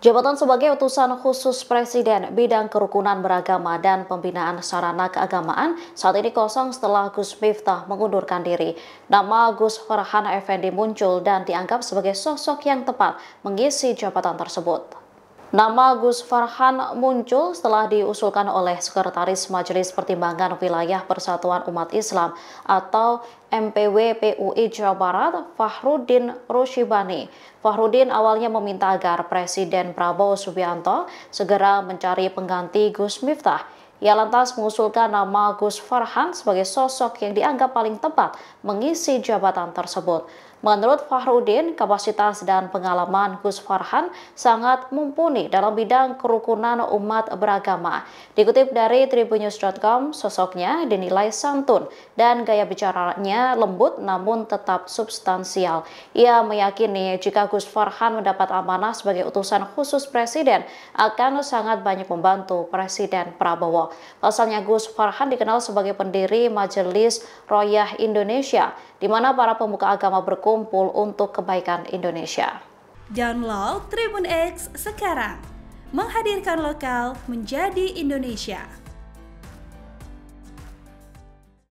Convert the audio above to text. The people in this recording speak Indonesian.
Jabatan sebagai utusan khusus Presiden bidang kerukunan beragama dan pembinaan sarana keagamaan saat ini kosong setelah Gus Miftah mengundurkan diri. Nama Gus Farhan Effendi muncul dan dianggap sebagai sosok yang tepat mengisi jabatan tersebut. Nama Gus Farhan muncul setelah diusulkan oleh Sekretaris Majelis Pertimbangan Wilayah Persatuan Umat Islam atau MPW PUI Jawa Barat Fahrudin Rushibani. Fahrudin awalnya meminta agar Presiden Prabowo Subianto segera mencari pengganti Gus Miftah. Ia lantas mengusulkan nama Gus Farhan sebagai sosok yang dianggap paling tepat mengisi jabatan tersebut. Menurut Fahrudin, kapasitas dan pengalaman Gus Farhan sangat mumpuni dalam bidang kerukunan umat beragama. Dikutip dari Tribunnews.com, sosoknya dinilai santun dan gaya bicaranya lembut namun tetap substansial. Ia meyakini jika Gus Farhan mendapat amanah sebagai utusan khusus presiden akan sangat banyak membantu Presiden Prabowo. Pasalnya Gus Farhan dikenal sebagai pendiri Majelis Royah Indonesia, di mana para pemuka agama berkumpul untuk kebaikan Indonesia. Download Tribun X sekarang, menghadirkan lokal menjadi Indonesia.